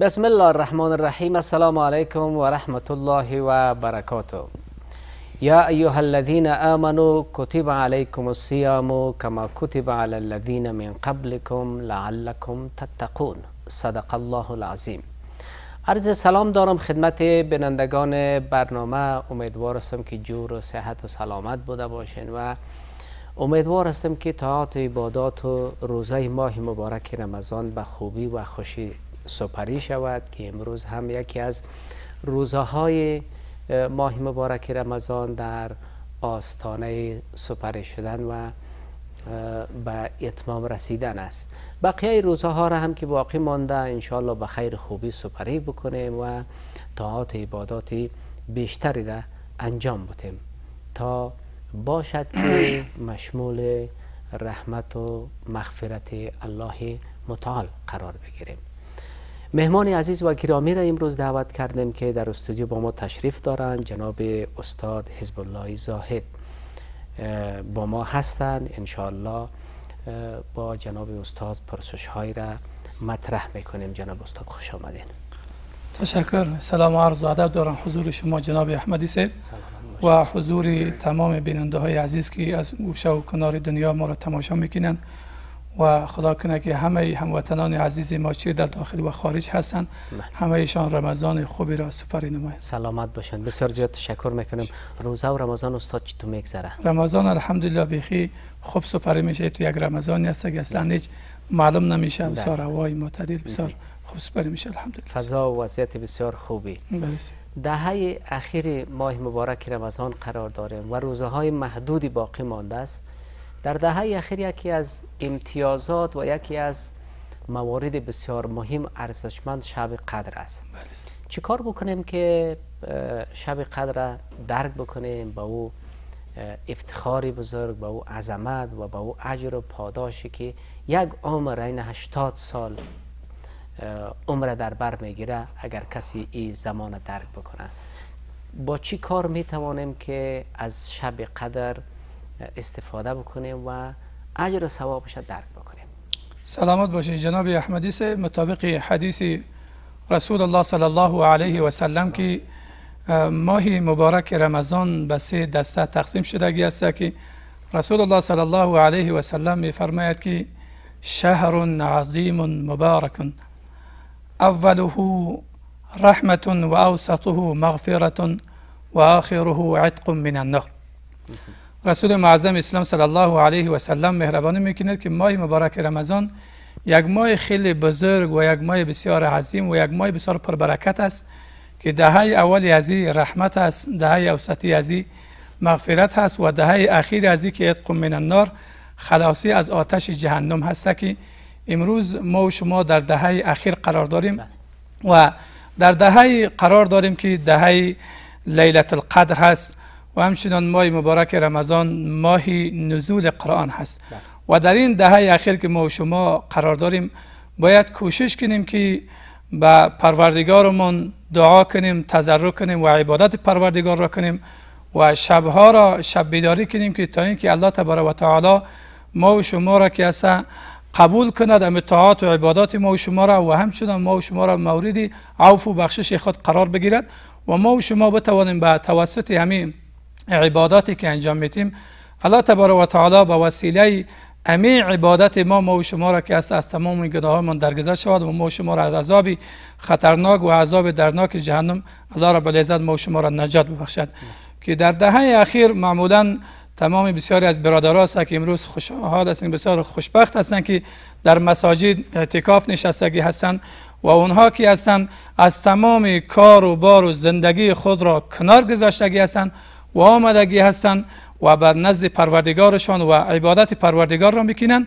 بسم الله الرحمن الرحیم السلام علیکم و رحمت الله و برکاته یا ایها الذین آمنوا کتب علیکم الصیام کما کتب علی الذین من قبلکم لعلکم تتقون صدق الله العظیم عرض سلام دارم خدمت بینندگان برنامه امیدوار هستم که جور و صحت و سلامت بوده باشین و امیدوار هستم که تاعت و عبادات و روزه ماه مبارک رمضان به خوبی و خوشی سپری شود که امروز هم یکی از روزهای ماه مبارک رمضان در آستانه سپری شدن و به اتمام رسیدن است بقیه روزها را هم که باقی مانده انشاءالله به خیر خوبی سپری بکنیم و طاعات عبادات بیشتری را انجام بودیم تا باشد که مشمول رحمت و مغفرت الله متعال قرار بگیریم مهمان عزیز و گرامی را امروز دعوت کردیم که در استودیو با ما تشریف دارند جناب استاد حزب الله زاهد با ما هستند انشالله با جناب استاد پرسش های را مطرح میکنیم جناب استاد خوش آمدین تشکر سلام و عرض و ادب دارم حضور شما جناب احمدی سید و حضور تمام بیننده های عزیز که از گوشه و کنار دنیا ما را تماشا میکنند و خدا کنه که همه هموطنان عزیز ما چه در داخل و خارج هستند بله. همه ایشان رمضان خوبی را سپری نمایند سلامت باشند بسیار زیاد تشکر میکنم روزه و رمضان استاد تو میگذره رمضان الحمدلله بخی خوب سپری میشه تو یک رمضانی هست که اصلا هیچ معلوم نمیشه بله. بسیار هوای معتدل بسیار خوب سپری میشه الحمدلله فضا و وضعیت بسیار خوبی بله. دهه اخیر ماه مبارک رمضان قرار داریم و روزه های محدودی باقی مانده است در دهه اخیر یکی از امتیازات و یکی از موارد بسیار مهم ارزشمند شب قدر است بله چی کار بکنیم که شب قدر را درک بکنیم با او افتخاری بزرگ با او عظمت و با او اجر و پاداشی که یک عمر یعنی این 80 سال عمر در بر میگیره اگر کسی این زمان درک بکنه با چی کار میتوانیم که از شب قدر استفاده بکنیم و اجر و ثوابش درک بکنیم سلامت باشید جناب احمدی سه مطابق حدیث رسول الله صلی الله علیه و سلم که ماه مبارک رمضان به سه دسته تقسیم شدگی است که رسول الله صلی الله علیه و سلم می فرماید که شهر عظیم مبارک اوله رحمت و اوسطه مغفرت و آخره عتق من النار رسول معظم اسلام صلی الله علیه و سلم مهربانی میکند که ماه مبارک رمضان یک ماه خیلی بزرگ و یک ماه بسیار عظیم و یک ماه بسیار پربرکت است که دهه اولی از رحمت است دهه اوسطی از مغفرت است و دهه اخیر از که اتقم من النار خلاصی از آتش جهنم هست که امروز ما و شما در دهه اخیر قرار داریم بله. و در دهه قرار داریم که دهه لیلت القدر هست و همچنان ماه مبارک رمضان ماه نزول قرآن هست و در این دهه اخیر که ما و شما قرار داریم باید کوشش کنیم که به پروردگارمون دعا کنیم تضرع کنیم و عبادت پروردگار را کنیم و شبها را شب بیداری کنیم که تا اینکه الله تبارک و تعالی ما و شما را که اصلا قبول کند ام و عبادات ما و شما را و همچنان ما و شما را مورد عوف و بخشش خود قرار بگیرد و ما و شما بتوانیم به توسط همین عباداتی که انجام میتیم الله تبارک و تعالی با وسیله امی عبادت ما ما و شما را که از از تمام این گناه شود و ما و شما را از عذاب خطرناک و عذاب درناک جهنم الله را بلیزد ما و شما را نجات ببخشد که در دهه اخیر معمولا تمام بسیاری از برادرها که امروز خوشحال هستند بسیار خوشبخت هستند که در مساجد اعتکاف نشستگی هستند و اونها که هستند از تمام کار و بار و زندگی خود را کنار گذاشتگی هستند و آمدگی هستند و بر نزد پروردگارشان و عبادت پروردگار را میکنن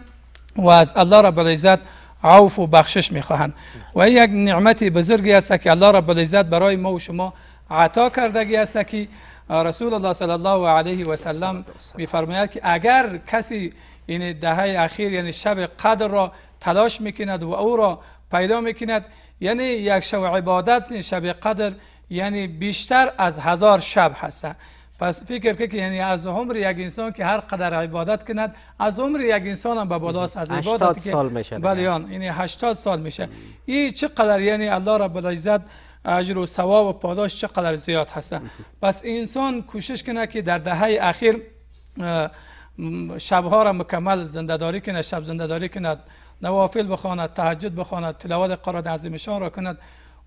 و از الله رب العزت عوف و بخشش میخواهند و یک نعمت بزرگی است که الله رب العزت برای ما و شما عطا کردگی است که رسول الله صلی الله علیه و سلم میفرماید که اگر کسی این دهه اخیر یعنی شب قدر را تلاش میکند و او را پیدا میکند یعنی یک شب عبادت شب قدر یعنی بیشتر از هزار شب هستند پس فکر که یعنی از عمر یک انسان که هر قدر عبادت کند از عمر یک انسان هم به بالاست از عبادت که سال میشه بله یعنی 80 یعنی سال میشه این چقدر یعنی الله رب العزت اجر و ثواب و پاداش چقدر زیاد هست پس انسان کوشش کنه که در دهه اخیر شبها را مکمل زندگاری کند شب زندهداری کند نوافل بخواند تهجد بخواند تلاوت قرآن عظیم شان را کند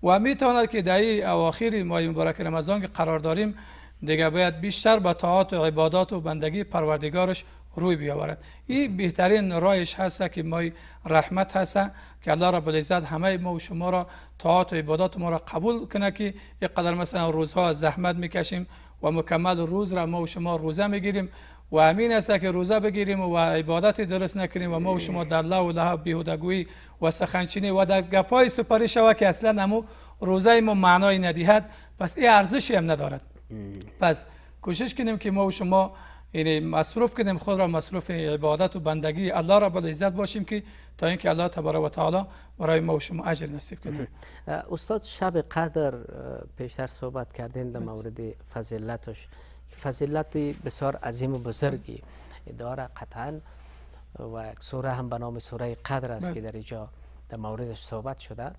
و میتواند که در اواخر ماه مبارک رمضان که قرار داریم دیگه باید بیشتر به طاعات و عبادات و بندگی پروردگارش روی بیاورد این بهترین رایش هست که مای رحمت هست که الله رب العزت همه ما و شما را طاعات و عبادات ما را قبول کنه که قدر مثلا روزها زحمت میکشیم و مکمل روز را ما و شما روزه میگیریم و امین است که روزه بگیریم و عبادت درست نکنیم و ما و شما در الله و لها بیهودگویی و سخنچینی و در گپای سپری شوه که اصلا نمو روزه ما معنای ندیهد پس این ارزشی هم ندارد پس کوشش کنیم که ما و شما یعنی مصروف کنیم خود را مصروف عبادت و بندگی الله را رب العزت باشیم که تا اینکه الله تبارک و تعالی برای ما و شما اجر نصیب کنه استاد شب قدر پیشتر صحبت کردین در مورد فضیلتش فضیلت بسیار عظیم و بزرگی داره قطعا و یک سوره هم به نام سوره قدر است که بله. در اینجا در موردش صحبت شده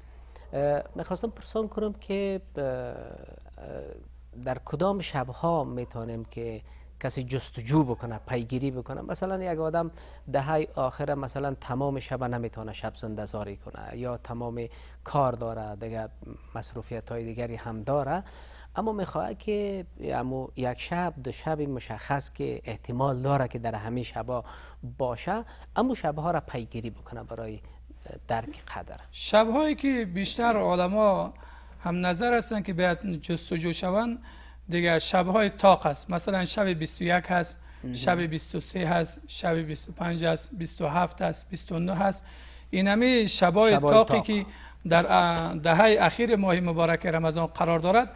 میخواستم پرسان کنم که در کدام شبها میتونیم که کسی جستجو بکنه پیگیری بکنه مثلا یک آدم دهه آخر مثلا تمام شب نمیتونه شب زنده زاری کنه یا تمام کار داره دیگه مصروفیت های دیگری هم داره اما میخواه که اما یک شب دو شب مشخص که احتمال داره که در همه شبها باشه اما شبها را پیگیری بکنه برای درک قدر شبهایی که بیشتر علما هم نظر هستند که باید جستجو شوند دیگه های تاق است مثلا شب 21 هست شب 23 هست شب 25 هست 27 هست 29 هست این همه شبای تاقی که در دهه اخیر ماه مبارک رمضان قرار دارد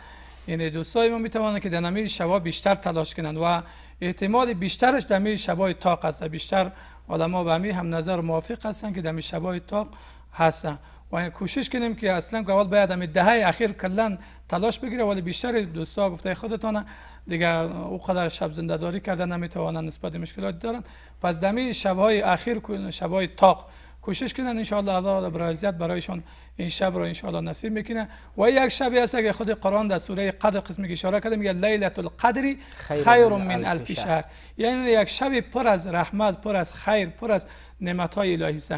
یعنی دوستای ما میتوانند که در نمی شبا بیشتر تلاش کنند و احتمال بیشترش در نمی شبای تاق است بیشتر علما به همین هم نظر موافق هستند که در نمی شبای تاق هستند و کوشش کنیم که اصلا اول باید دهه اخیر کلا تلاش بگیره ولی بیشتر دوستا گفته خودتان دیگه او قدر شب زنده داری نمیتوانند نسبت مشکلات دارن پس دمی شبهای اخیر شبهای تاق کوشش کنن ان شاء الله الله عزت برایشان این شب رو ان شاء الله نصیب میکنه و یک شبی هست که خود قرآن در سوره قدر قسمی که اشاره کرده میگه لیلت القدر خیر من الف شهر یعنی یک شب پر از رحمت پر از خیر پر از نعمت های الهی است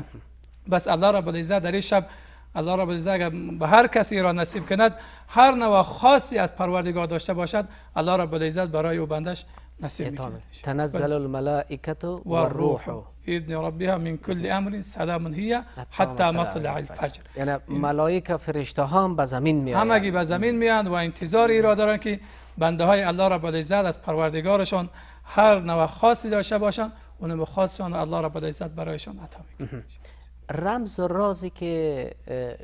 بس الله رب العزه در این شب الله رب العزه اگر به هر کسی را نصیب کند هر نوع خاصی از پروردگار داشته باشد الله رب العزه برای او بندش نصیب میکند بله. تنزل الملائکه و الروح باذن ربها من کل امر سلام هی حتی مطلع الفجر یعنی ملائکه فرشته ها هم به زمین می همگی به زمین میاند و انتظار را دارند که بنده های الله رب العزه از پروردگارشان هر نوع خاصی داشته باشند اون خاصشان الله رب العزه برایشان عطا میکند رمز و رازی که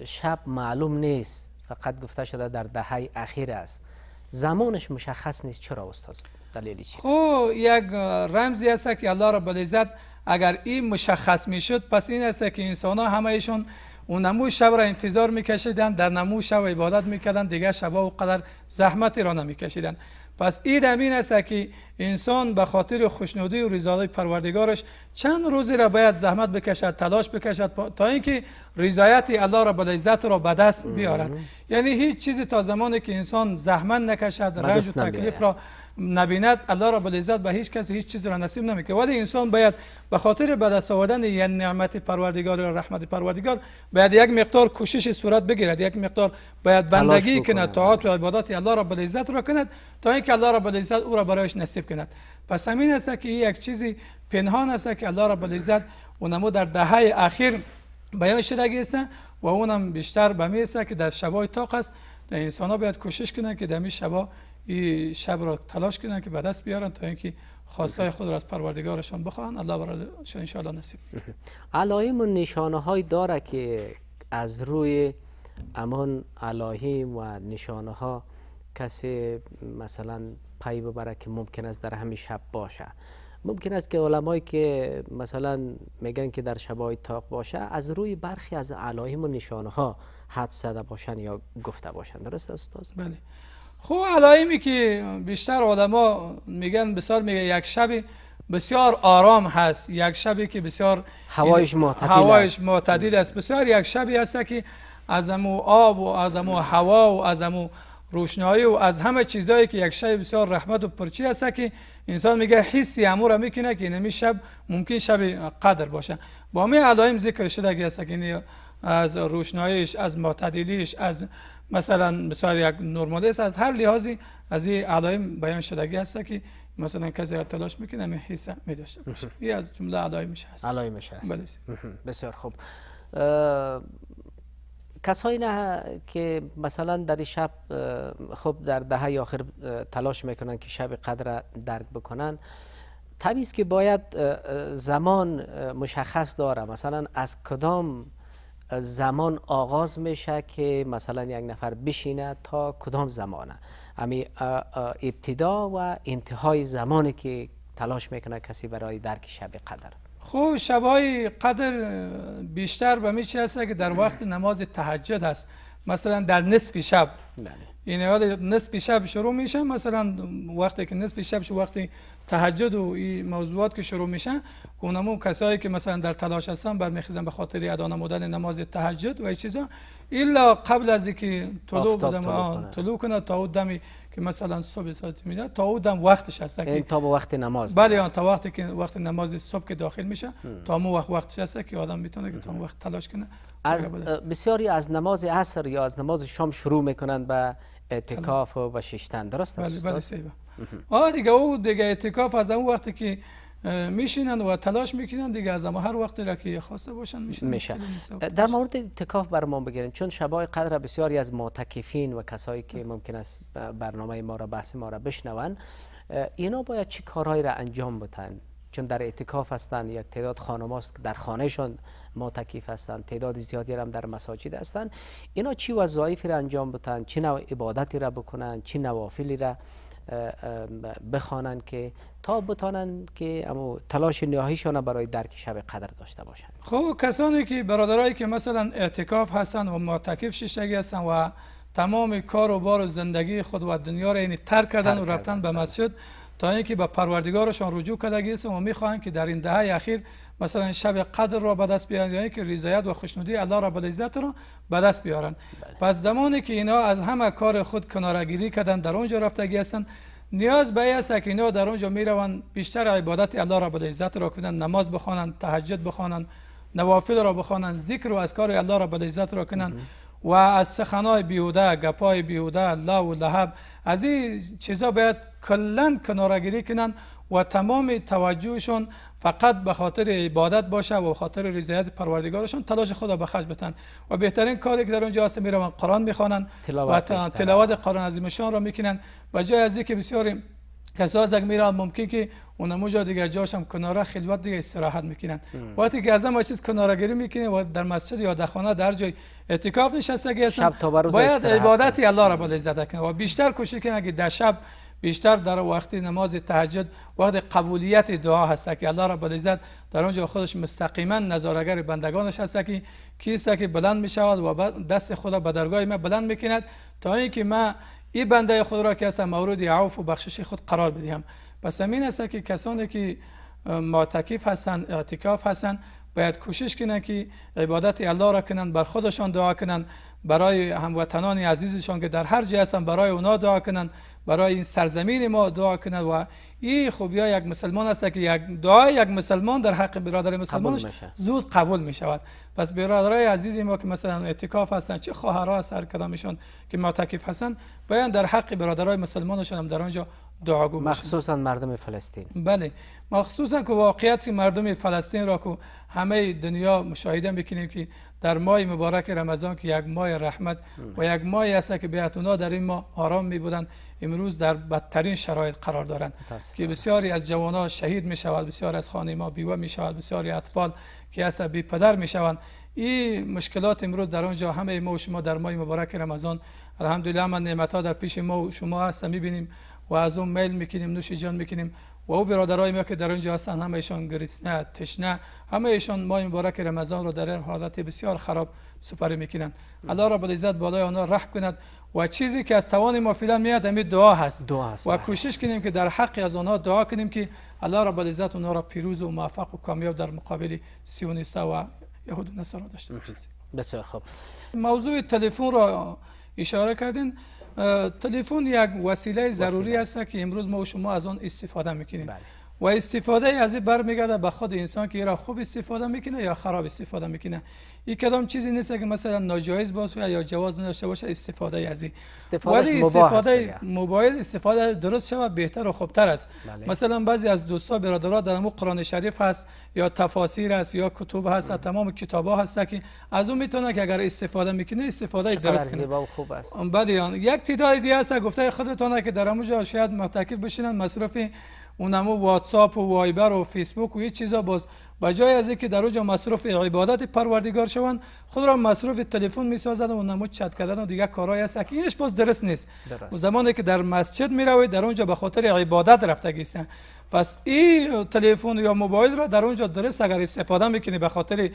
شب معلوم نیست فقط گفته شده در دهه اخیر است زمانش مشخص نیست چرا استاد دلیلی چی؟ خب یک رمزی است که الله رب العزت اگر این مشخص میشد پس این است که انسان ها همه ایشون اون نمو شب را انتظار میکشیدند در نمو شب عبادت میکردند دیگه شب و قدر زحمتی را نمیکشیدند پس این دمین است که انسان به خاطر خوشنودی و رضای پروردگارش چند روزی را باید زحمت بکشد تلاش بکشد تا اینکه رضایت الله را بالای عزت را به دست بیارد یعنی هیچ چیزی تا زمانی که انسان زحمت نکشد رنج و تکلیف را نبیند الله رب العزت به هیچ کسی هیچ چیزی را نصیب نمیکنه ولی انسان باید به خاطر به دست آوردن یک نعمت پروردگار یا رحمت پروردگار باید یک مقدار کوشش صورت بگیرد یک مقدار باید بندگی کند طاعات و عبادات الله رب العزت را کند تا اینکه الله رب العزت او را برایش نصیب کند پس همین است که یک چیزی پنهان است که الله رب العزت اونمو در دهه اخیر بیان شده است و اونم بیشتر به که در شبای تاق است انسان ها باید کوشش کنند که در شبا این شب را تلاش کنند که به دست بیارن تا اینکه خواستهای خود را از پروردگارشان بخواهن الله برایشان الله نصیب علائم و نشانه های داره که از روی امان علایم و نشانه ها کسی مثلا پی ببره که ممکن است در همین شب باشه ممکن است که علمایی که مثلا میگن که در شبای تاق باشه از روی برخی از علایم و نشانه ها حد زده باشن یا گفته باشن درست است استاد بله خب علائمی که بیشتر آدما میگن بسیار میگه یک شب بسیار آرام هست یک شبی که بسیار هوایش معتدل است بسیار یک شبی هست که از امو آب و از امو هوا و از امو روشنایی و از همه چیزهایی که یک شب بسیار رحمت و پرچی هست که انسان میگه حسی امو را میکنه که نمی شب ممکن شب قدر باشه با می علائم ذکر شده که هست که از روشناییش از معتدلیش از مثلا بسیار یک نرماده است از هر لحاظی از این علائم بیان شدگی هست که مثلا کسی تلاش میکنه می حیثه می داشته این از جمله علائمش هست علائمش هست بله. بسیار خوب کسایی نه که مثلا در شب خوب در دهه آخر تلاش میکنن که شب قدر درک بکنن طبیعی است که باید زمان مشخص داره مثلا از کدام زمان آغاز میشه که مثلا یک نفر بشینه تا کدام زمانه امی ابتدا و انتهای زمانی که تلاش میکنه کسی برای درک شب قدر خب شبای قدر بیشتر به میشه هسته که در وقت نماز تهجد هست مثلا در نصف شب بله. این نصف شب شروع میشه مثلا وقتی که نصف شب شو وقتی تهجد و این موضوعات که شروع میشن گونمو کسایی که مثلا در تلاش هستن برمیخیزن به خاطر ادا نمودن نماز تهجد و این چیزا الا قبل از اینکه طلوع بدم طلوع کنه تا دمی که مثلا صبح ساعت میده تا دم وقتش هست که تا به وقت نماز بله تا وقتی که وقت نماز صبح که داخل میشه تا مو وقت وقتش هست که آدم میتونه که تا وقت تلاش کنه از بسیاری از نماز عصر یا از نماز شام شروع میکنن به اعتکاف و ششتن درست بله، است بله بله آه دیگه او دیگه اعتکاف از اون وقتی که میشینند و تلاش میکنند دیگه از اما هر وقتی را که خواسته باشن میشن میشه در مورد بر ما بگیرین چون شبای قدر بسیاری از معتکفین و کسایی که بله. ممکن است برنامه ما را بحث ما را بشنون اینا باید چه کارهایی را انجام بدن. چون در اعتکاف هستند یک تعداد خانماست که در خانهشان ما تکیف هستند تعداد زیادی هم در مساجد هستند اینا چی وظایفی را انجام بتن چه نوع عبادتی را بکنن چه نوافلی را بخوانند که تا بتانند که اما تلاش نهاییشان برای درک شب قدر داشته باشند خب کسانی که برادرایی که مثلا اعتکاف هستند و معتکف ششگی هستند و تمام کار و بار و زندگی خود و دنیا را یعنی ترک کردن و رفتن به مسجد تا اینکه به پروردگارشان رجوع کردگی است و میخواهند که در این دهه اخیر مثلا شب قدر را به دست بیارند یا اینکه رضایت و خوشنودی الله رب العزت را به دست بیارند بله. پس زمانی که اینها از همه کار خود کنارگیری کردن در آنجا رفتگی هستند نیاز به این است که اینها در اونجا میروند بیشتر عبادت الله رب العزت را کنند نماز بخوانند تهجد بخوانند نوافل را بخوانند ذکر و اذکار الله رب العزت را کنند و از سخنهای بیهوده گپای بیهوده لا و لحب از این چیزها باید کلا کنارگیری کنن و تمام توجهشون فقط به خاطر عبادت باشه و خاطر رضایت پروردگارشون تلاش خدا به خرج بتن و بهترین کاری که در اونجا هست میرون قرآن میخوانن و تلاوت قرآن عظیمشان را میکنن و جای از که بسیاری از اگر میرن ممکن که اونمو جا دیگه جاشم کناره خلوت دیگه استراحت میکنن وقتی که از هم چیز کناره گیری میکنه و در مسجد یا در خانه در جای اعتکاف نشسته هستن باید عبادت الله را بل کنه و بیشتر کوشش کنه که در شب بیشتر در وقت نماز تهجد وقت قبولیت دعا هست که الله رب العزت در اونجا خودش مستقیما نظارگر بندگانش هست که کیست که بلند می شود و دست خدا به درگاه ما بلند میکند تا اینکه ما این بنده خود را که هستم مورد عوف و بخشش خود قرار بدهم پس همین است که کسانی که معتکف هستند اعتکاف هستند باید کوشش کنند که عبادت الله را کنند بر خودشان دعا کنند برای هموطنان عزیزشان که در هر جای هستند برای اونا دعا کنند برای این سرزمین ما دعا کنند و این خب یا یک مسلمان است که یک دعای یک مسلمان در حق برادر مسلمانش زود قبول می شود پس برادرای عزیز ما که مثلا اعتکاف هستند چه خواهرها هست هر کدامشان که معتکف هستند باید در حق برادرای مسلمانشان هم در آنجا دعاگو مخصوصا مردم فلسطین بله مخصوصا که واقعیت مردم فلسطین را که همه دنیا مشاهده میکنیم که در ماه مبارک رمضان که یک ماه رحمت و یک ماه است که بیعتونا در این ماه آرام می بودند امروز در بدترین شرایط قرار دارند که بسیاری از جوانان شهید می شود بسیاری از خانه ما بیوه می شود بسیاری اطفال که اصلا بی پدر می شوند این مشکلات امروز در آنجا همه ما و شما در ماه مبارک رمضان الحمدلله همه نعمت ها در پیش ما و شما هست بینیم، و از اون میل میکنیم نوش جان میکنیم و او برادرای ما که در اونجا هستن همه ایشان گریسنه تشنه همه ایشان ماه مبارک رمضان رو در حالت بسیار خراب سپری کنند. الله رب العزت بالای آنها رحم کند و چیزی که از توان ما فعلا میاد همین دعا هست دعا هست و بله. کوشش کنیم که در حق از آنها دعا کنیم که الله رب العزت اونها را پیروز و موفق و کامیاب در مقابل سیونیستا و یهود و نصارا داشته باشه بسیار خوب موضوع تلفن را اشاره کردین تلفن یک وسیله ضروری است که امروز ما و شما از آن استفاده میکنیم بله. و استفاده از این میگرده به خود انسان که را خوب استفاده میکنه یا خراب استفاده میکنه این کدام چیزی نیست که مثلا ناجایز باشه یا جواز نداشته باشه استفاده از این ولی استفاده موبایل استفاده درست شود بهتر و خوبتر است بله. مثلا بعضی از دوستا برادرها در مو قرآن شریف هست یا تفاسیر است یا کتب هست مم. تمام ها هست که از اون میتونه که اگر استفاده میکنه استفاده درست کنه خوب است بعد یک دیگه هست گفته خودتونه که در اونجا شاید متکیف بشینن مصرفی اونمو واتساپ و وایبر و فیسبوک و یه چیزا باز به جای از اینکه در اونجا مصروف عبادت پروردگار شوند خود را مصروف تلفن میسازند و نمو چت کردن و دیگه کارهای هست که اینش باز درست نیست و زمانی که در مسجد میروید در اونجا به خاطر عبادت رفته گیستن. پس این تلفن یا موبایل را در اونجا درست اگر استفاده میکنی به خاطر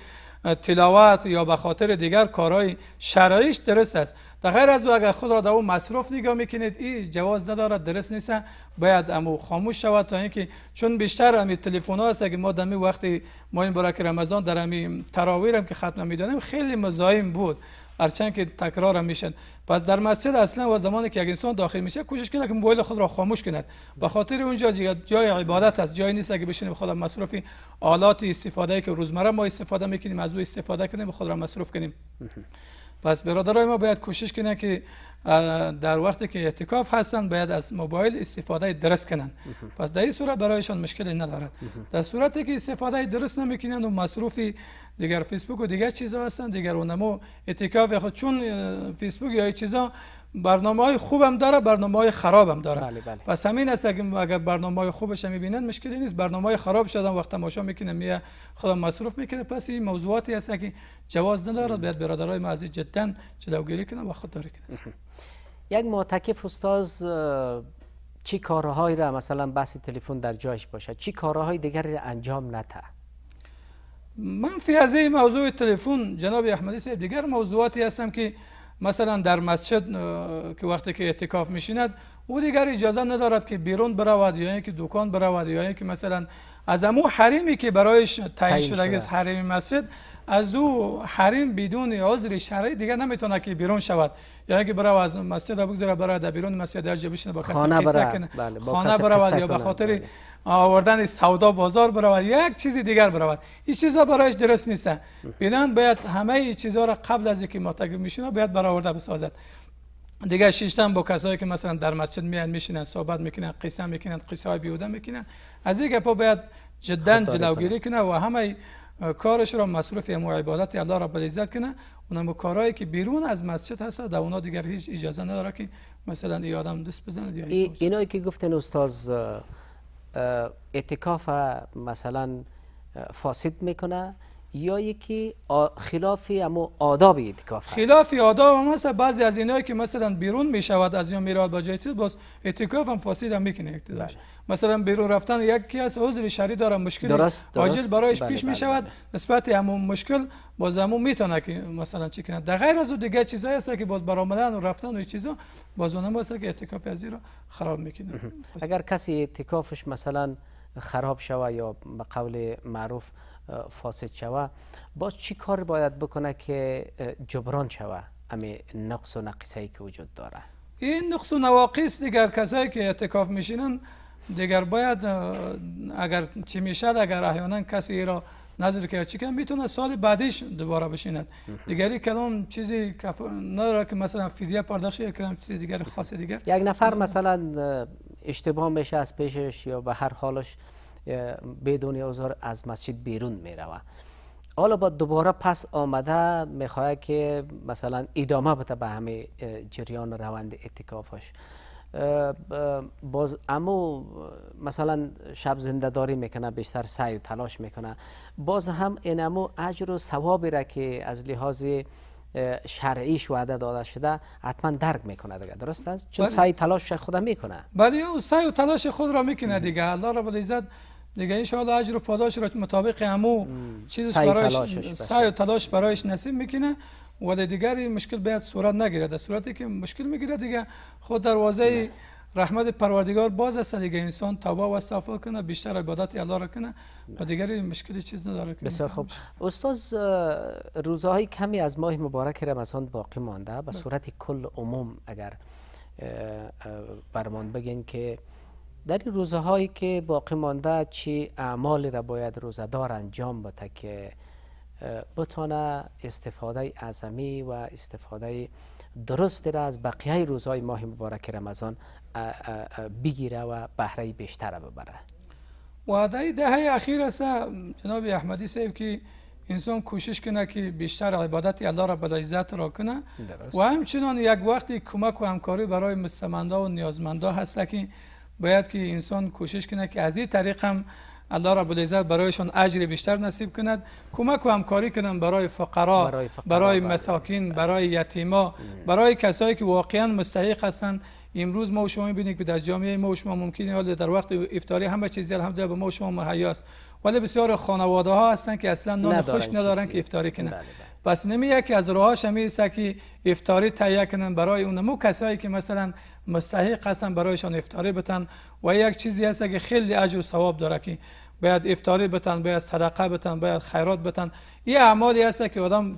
تلاوت یا به خاطر دیگر کارهای شرایش درست است در غیر از او اگر خود را در اون مصرف نگاه میکنید این جواز نداره درست نیست باید امو خاموش شود تا اینکه چون بیشتر امی تلفن ها است که ما در وقتی ما این برک رمضان در امی تراویر هم که ختم میدانیم خیلی مزایم بود هرچند که تکرار هم میشن پس در مسجد اصلا و زمانی که یک انسان داخل میشه کوشش کنه که موبایل خود را خاموش کند به خاطر اونجا جای عبادت است جای نیست که بشینیم خود مصروف آلات استفاده که روزمره ما استفاده میکنیم از او استفاده کنیم خود را مصروف کنیم پس برادرای ما باید کوشش کنن که در وقتی که اعتکاف هستند باید از موبایل استفاده درست کنند پس در این صورت برایشان مشکلی ندارد در صورتی که استفاده درست نمیکنند و مصروف دیگر فیسبوک و دیگر چیزها هستند دیگر اونمو اعتکاف خود چون فیسبوک یا چیزها برنامه های خوبم داره برنامه های خرابم داره بله بله. پس همین است اگر برنامه های خوبش بینن مشکلی نیست برنامه خراب شدن وقت تماشا میکنه میه خودم مصروف میکنه پس این موضوعاتی هست که جواز نداره باید برادرای ما از جدا جلوگیری کنه و خودداری کنه یک معتکف استاد چی کارهایی را مثلا بحث تلفن در جایش باشه چی کارهای دیگری انجام نده من فی از موضوع تلفن جناب احمدی صاحب دیگر موضوعاتی هستم که مثلا در مسجد که وقتی که اعتکاف میشیند او دیگر اجازه ندارد که بیرون برود یا اینکه دکان برود یا اینکه مثلا از امو حریمی که برایش تعیین شده از حریم مسجد از او حریم بدون عذر شرعی دیگر نمیتونه که بیرون شود یا اینکه برو از مسجد بگذره برای در بیرون مسجد در بشینه با کسی خانه برود بله، یا به خاطر بله. آوردن سودا بازار برود یک چیز دیگر برود این چیزا برایش درست نیست بیدن باید همه این چیزها را قبل از اینکه معتکف میشینه باید برآورده بسازد دیگه شیشتن با کسایی که مثلا در مسجد میان میشینن صحبت میکنن قصه میکنن قصه های بیوده میکنن از این گپا باید جدا جلوگیری کنه و همه کارش را مصروف امو عبادت الله رب العزت کنه اونم کارهایی که بیرون از مسجد هست و اونا دیگر هیچ اجازه نداره که مثلا ای آدم دست بزنه اینایی که گفتن استاد اعتکاف مثلا فاسد میکنه یا یکی خلافی اما آداب اعتکاف خلافی آداب هم هست بعضی از اینایی که مثلا بیرون می شود از یا میراد با جای چیز باز اعتکاف هم فاسد هم میکنه بله. مثلا بیرون رفتن یکی از عذر شری داره مشکل درست, درست. برایش بله، پیش بله، می شود نسبت همون مشکل باز میتونه که مثلا چی کنه در غیر از دیگه چیزایی هست که باز برآمدن و رفتن و چیزا باز اونم هست که اعتکاف از رو خراب میکنه اگر کسی اعتکافش مثلا خراب شوه یا به قول معروف فاسد شوه باز چی کار باید بکنه که جبران شوه امی نقص و ای که وجود داره این نقص و نواقص دیگر کسایی که اعتکاف میشینن دیگر باید اگر چی میشد اگر احیانا کسی را نظر که چی میتونه سال بعدش دوباره بشیند دیگری کلام چیزی نداره که مثلا فدیه پرداخت یا کلام چیزی دیگر خاص دیگر یک نفر مثلا اشتباه میشه از پیشش یا به هر حالش بدون اوزار از مسجد بیرون می روه حالا با دوباره پس آمده خواهد که مثلا ادامه بده به همه جریان روند اعتکافش باز امو مثلا شب زندهداری میکنه بیشتر سعی و تلاش میکنه باز هم امو اجر و ثوابی را که از لحاظ شرعیش وعده داده شده حتما درک میکنه دیگه درست است چون بله. سعی تلاش خود میکنه بله اون سعی و تلاش خود را میکنه دیگه الله رب العزت دیگه این الله اجر و پاداش را مطابق همو چیز برایش سعی و تلاش برایش نصیب میکنه و دیگری مشکل باید صورت نگیره در صورتی که مشکل میگیره دیگه خود دروازه رحمت پروردگار باز است دیگه انسان توبه و استغفار کنه بیشتر عبادت الله را کنه و دیگری مشکل چیز نداره که بسیار خوب استاد روزهای کمی از ماه مبارک رمضان باقی مانده به بله. صورت کل عموم اگر برمان بگین که در این هایی که باقی مانده چه اعمالی را باید روزدار انجام بده که بتانه استفاده اعظمی و استفاده درست را از بقیه روزهای ماه مبارک رمضان بگیره و بهره بیشتر ببره و دهه اخیر است جناب احمدی صاحب که انسان کوشش کنه که بیشتر عبادت الله را به را کنه و همچنان یک وقتی کمک و همکاری برای مستمنده و نیازمنده هست که باید که انسان کوشش کنه که از این طریق هم الله رب العزت برایشان اجر بیشتر نصیب کند کمک و همکاری کنند برای فقرا برای, برای بله. مساکین بله. برای یتیما برای کسایی که واقعا مستحق هستند امروز ما و شما میبینید که در جامعه ما و شما ممکنه در وقت افتاری همه چیزی الحمدلله به ما و شما مهیا است ولی بسیار خانواده ها هستن که اصلا نان خوش ندارن که افتاری کنن بله، بله. پس نمی یکی از راهاش هم که افتاری تهیه کنن برای اون مو کسایی که مثلا مستحق هستن برایشان افتاری بتن و یک چیزی هست که خیلی اجر و ثواب داره که باید افتاری بتن باید صدقه بتن باید خیرات بتن این اعمالی هست که آدم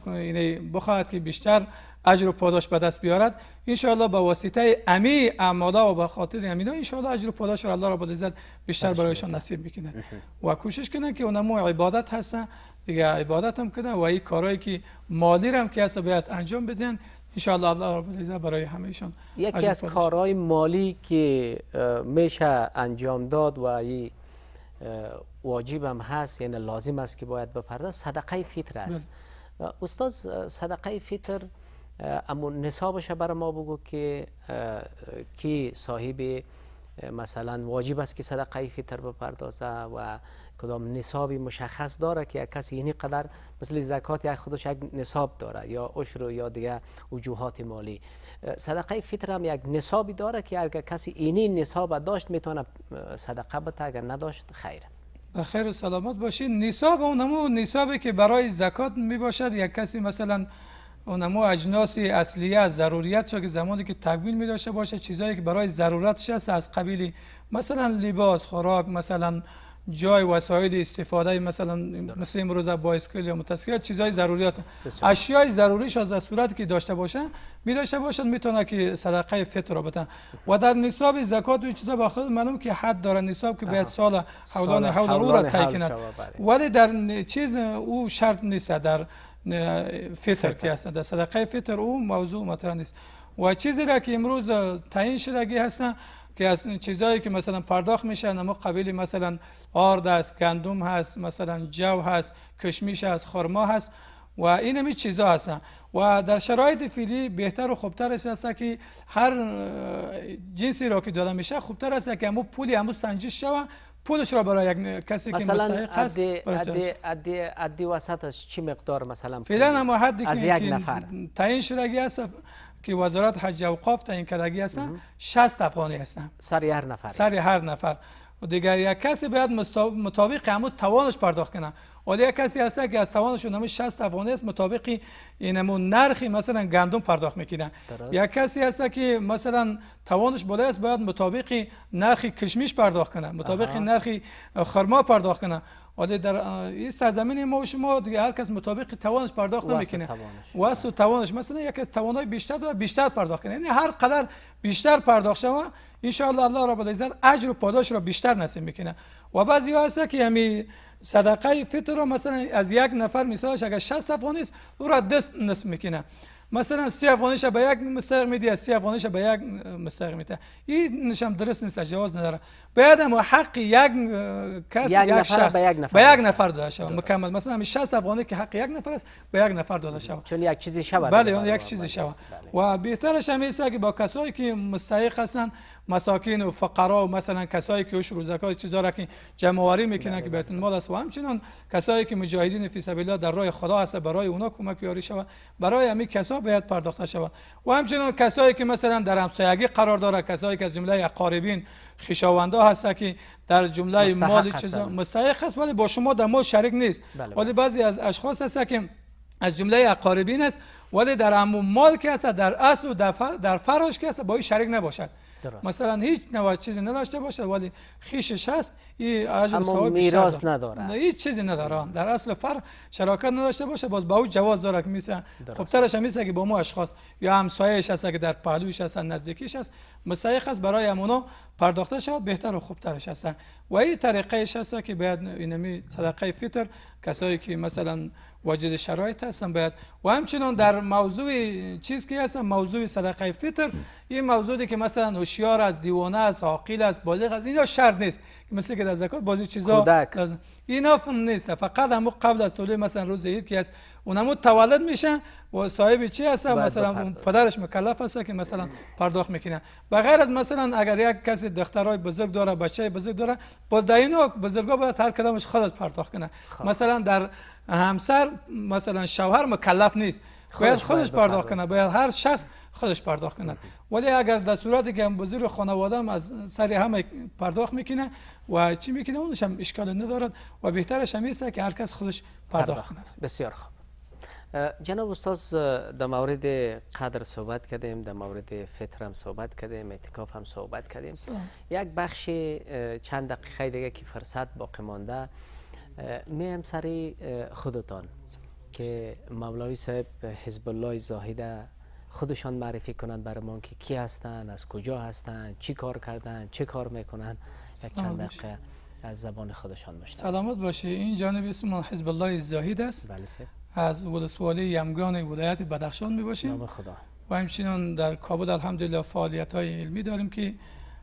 بخواهد که بیشتر اجر و پاداش به دست بیارد ان با واسطه امی اعمالا و به خاطر همینا ان اجر و پاداش را الله رب العزت بیشتر برایشان نصیب میکنه و کوشش کنند که اونمو عبادت هستن دیگه عبادت هم کنند و این کارهایی که مالی هم که هست باید انجام بدن ان الله رب العزت برای همهشان یکی از کارهای مالی که میشه انجام داد و این واجب هم هست یعنی لازم است که باید بپرده صدقه فطر است بله. استاد صدقه فطر اما نصابش بر ما بگو که کی صاحب مثلا واجب است که صدقه فطر بپردازه و کدام نصابی مشخص داره که یک کسی اینی قدر مثل زکات یک خودش یک نصاب داره یا عشر یا دیگه وجوهات مالی صدقه فطر هم یک نصابی داره که اگر کسی اینی نصاب داشت میتونه صدقه بده اگر نداشت خیر بخیر و سلامت باشین نصاب اونمو نصابی که برای زکات میباشد یک کسی مثلا اونمو اجناس اصلیه از ضروریت چا که زمانی که تکمیل می داشته باشه چیزایی که برای ضرورت هست از قبیل مثلا لباس خوراک مثلا جای وسایل استفاده مثلا مثل امروز بایسکل یا چیزهای چیزای ضروریات اشیای ضروریش از صورت که داشته باشه می داشته باشن میتونه که صدقه فطر را و در نصاب زکات و چیزا با خود معلوم که حد داره نصاب که باید سال حولان حول رو را تکینه بله. ولی در چیز او شرط نیست در فطر که هستن در صدقه فطر او موضوع مطرح نیست و چیزی را که امروز تعیین شدگی هستن که از چیزهایی که مثلا پرداخت میشه اما قبیل مثلا آرد است گندم هست مثلا جو هست کشمیش هست خرما هست و این همه چیزا هستن و در شرایط فیلی بهتر و خوبتر است که هر جنسی را که داده میشه خوبتر است که اون پولی همو سنجش شوه پولش را برای یک کسی که مستحق هست مثلا عدی وسطش چی مقدار مثلا فعلا اما حدی که تعیین شدگی هست که وزارت حج اوقاف این کردگی هستن 60 افغانی هستن سر هر نفر سر هر نفر و دیگر یک کسی باید مطابق همو توانش پرداخت کنه ولی یک کسی هست که از توانش نمی 60 افغانی است مطابق اینمون نرخی مثلا گندم پرداخت میکنه یک کسی هست که مثلا توانش بالا است باید مطابق نرخ کشمش پرداخت کنه مطابق نرخ خرما پرداخت کنه آده در این سرزمین ما و شما دیگه هر کس مطابق توانش پرداخت نمیکنه واسه توانش مثلا یک از توانای بیشتر داره بیشتر پرداخت کنه یعنی هر قدر بیشتر پرداخت شما، ان الله رب العزت اجر و پاداش رو بیشتر نصیب میکنه و بعضی ها هست که همین یعنی صدقه فطر رو مثلا از یک نفر مثالش اگر 60 افغانی است او را دست نصیب میکنه مثلا سی افغانیش به یک مستحق میدی سی افغانیش به یک مستحق میده این نشم درست نیست جواز نداره باید هم حق یک کس یک, یک شخص به یک نفر, به یک نفر داده شود مکمل مثلا همین 60 افغانی که حق یک نفر است به یک نفر داده شود چون یک چیزی شود بله یک بله، چیزی بله، شود بله. و بهترش هم است که با کسایی که مستحق هستند مساکین و فقرا و مثلا کسایی که اش و چیزا را که جمعواری میکنن که بله، بیت بله. المال است و همچنان کسایی که مجاهدین فی سبیل الله در راه خدا هست برای اونا کمک یاری شود برای همین کسا باید پرداخته شود و همچنان کسایی که مثلا در همسایگی قرار داره کسایی که از جمله اقاربین خیشاوندا هست که در جمله مال چیزا مستحق است ولی با شما در مال شریک نیست بله، ولی بعضی از اشخاص هست که از جمله اقاربین است ولی در عموم مال که در اصل و در فراش که با شریک نباشد مثلا هیچ نوع چیزی نداشته باشه ولی خیشش هست ای اجر ثواب میراث نداره نه هیچ چیزی نداره در اصل فر شراکت نداشته باشه باز به او جواز داره که میسه خب ترش هم که با مو اشخاص یا همسایهش هست که در پهلویش هست نزدیکیش هست مستحق است برای امونا پرداخته شود بهتر و خوبترش هست و این طریقه هست که باید اینمی صدقه فطر کسایی که مثلا واجد شرایط هستن باید و همچنان در موضوع چیز که هستن موضوع صدقه فطر این موضوعی که مثلا هوشیار از دیوانه از عاقل از بالغ از اینا شرط نیست مثل که در زکات بازی چیزا اینا فن نیست فقط هم قبل از طلوع مثلا روز عید که است اونم تولد میشن و صاحب چی هست مثلا پدرش مکلف هست که مثلا پرداخت میکنه غیر از مثلا اگر یک کسی دخترای بزرگ داره بچه بزرگ داره در اینو بزرگا باید هر کدامش خودت پرداخت کنه خب. مثلا در همسر مثلا شوهر مکلف نیست باید خودش پرداخت کنه باید هر شخص خودش پرداخت کنه ولی اگر در صورتی که وزیر خانواده هم از سر همه پرداخت میکنه و چی میکنه اونش هم اشکال ندارد و بهترش هم که هر کس خودش پرداخت کنه بسیار خوب جناب استاد در مورد قدر صحبت کردیم در مورد فطر هم صحبت کردیم اعتکاف هم صحبت کردیم یک بخش چند دقیقه دیگه که فرصت باقی مانده میم سری خودتان که مولوی صاحب حزب الله زاهده خودشان معرفی کنند برای که کی هستند از کجا هستند چی کار کردند چه کار میکنند یک چند از زبان خودشان باشه سلامت باشه این جانب اسم حزب الله زاهد است بله از ولسوالی یمگان ولایت بدخشان می باشیم نام خدا و همچنین در کابل الحمدلله فعالیت های علمی داریم که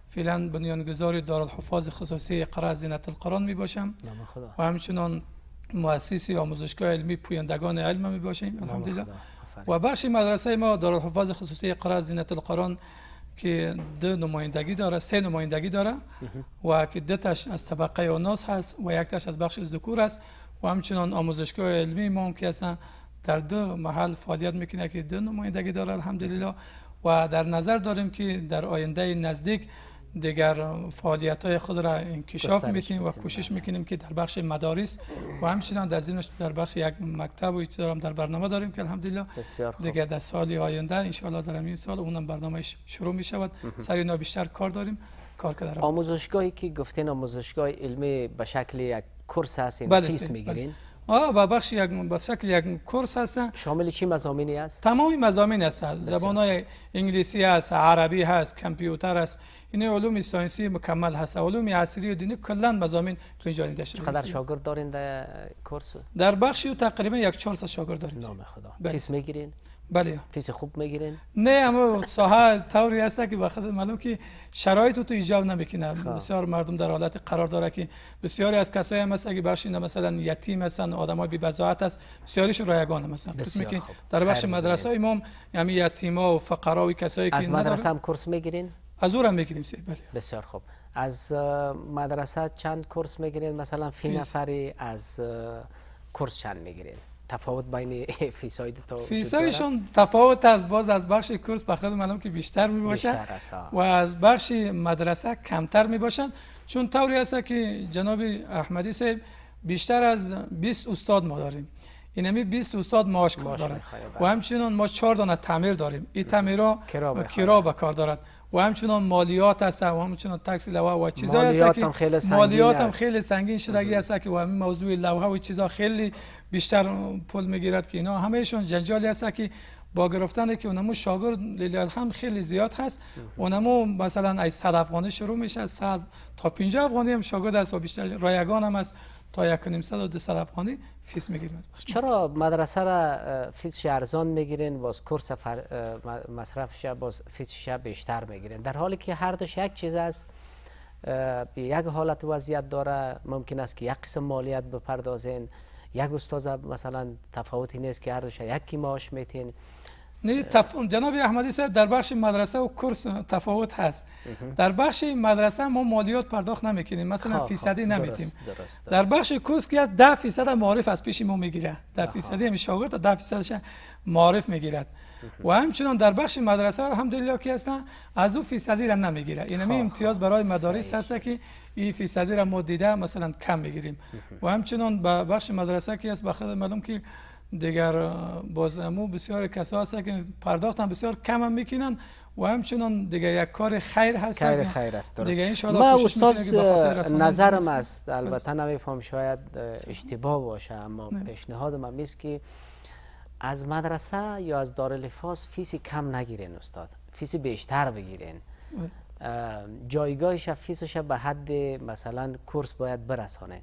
فعلا بنیانگذار دارالحفاظ خصوصی قرار زینت القران می باشم نام خدا. و همچنان مؤسسی آموزشگاه علمی پویندگان علم می باشیم الحمدلله و بخش مدرسه ما دارالحفاظ خصوصی قرار زینت القرآن که دو نمایندگی داره سه نمایندگی داره و که دو تش از طبقه اوناس هست و یک تاش از بخش ذکور است و همچنان آموزشگاه علمی ما که در دو محل فعالیت میکنه که دو نمایندگی داره الحمدلله و در نظر داریم که در آینده نزدیک دیگر فعالیت های خود را انکشاف میکنیم و کوشش بله. میکنیم که در بخش مدارس و همچنان در زیرش در بخش یک مکتب و اجتماع در برنامه داریم که الحمدلله دیگر در سال آینده انشاءالله در این سال اونم برنامه شروع می شود سر اینا بیشتر کار داریم کار که آموزشگاهی که گفتین آموزشگاه علمی به شکل یک کورس هست این یعنی بله، فیس میگیرین بله. آه و بخش یک با شکل یک کورس هستن شامل چی مزامینی است تمامی مزامین است زبان های انگلیسی است، عربی هست کامپیوتر است این علوم ساینسی مکمل هست علوم عصری و دینی کلا مزامین تو اینجا داشته چقدر شاگرد دارین در کورس در بخش تقریبا یک 400 شاگرد داریم نام خدا بله. کس میگیرین بله پیش خوب میگیرین نه اما ساحه طوری هست که وقت معلوم که شرایط تو ایجاب نمیکنه خب. بسیار مردم در حالت قرار داره که بسیاری از کسایی هم هستن که بخش مثلا یتیم هستن آدمای بی بضاعت هست بسیاریش رایگان مثلا هستن در بخش مدرسه های یتیم‌ها یعنی یتیما و فقرا و کسایی که از مدرسه هم کورس میگیرین از اون هم میگیریم بله بسیار خوب از مدرسه چند کورس میگیرین مثلا فی نفری از کورس چند میگیرین تفاوت بین فیساید تا فیسایشون تفاوت از باز از بخش کورس به خود معلوم که بیشتر می باشه و از بخش مدرسه کمتر می باشند چون طوری هست که جناب احمدی صاحب بیشتر از 20 استاد ما داریم اینمی 20 استاد معاش کار دارن و بله. همچنین ما چهار دانه تعمیر داریم این تعمیرها کرا به کار دارد و همچنان مالیات هست و همچنان تکس لوحه و چیزا هست که خیلی مالیات هم خیلی سنگین شدگی هست که و همین موضوع لوحه و چیزا خیلی بیشتر پول میگیرد که اینا همهشون جنجالی هست که با گرفتن که اونمو شاگرد لیل هم خیلی زیاد هست اونمو مثلا از صد افغانی شروع میشه از 100 تا 50 افغانی هم شاگرد هست و بیشتر رایگان هم هست تا یک نیم صد و دو افغانی فیس میگیریم چرا مدرسه را فیس ارزان میگیرین باز کورس فر... شب باز شب بیشتر میگیرین در حالی که هر دوش یک چیز است یک حالت وضعیت داره ممکن است که یک قسم مالیت بپردازین یک استاد مثلا تفاوتی نیست که هر دوش یکی معاش میتین نه تف... جناب احمدی صاحب در بخش مدرسه و کورس تفاوت هست در بخش مدرسه ما مالیات پرداخت نمیکنیم مثلا خب، خب. فیصدی نمیتیم در بخش کورس که 10 فیصد معارف از پیش ما میگیره 10 فیصدی هم یعنی شاگرد تا 10 فیصدش معارف میگیرد و همچنان در بخش مدرسه الحمدلله که هستن از او فیصدی را نمیگیره این یعنی همه خب، امتیاز برای مدارس هست که این فیصدی را ما دیده مثلا کم میگیریم و همچنان به بخش مدرسه که است به معلوم که دیگر باز امو بسیار کسا هست که پرداخت هم بسیار کم هم میکنن و همچنان دیگر یک کار خیر هست کار خیر است دیگه این استاد نظرم است البته فهم شاید اشتباه باشه اما پیشنهاد من است که از مدرسه یا از دارالفاظ فیسی کم نگیرین استاد فیسی بیشتر بگیرین جایگاهش فیسش به حد مثلا کورس باید برسانین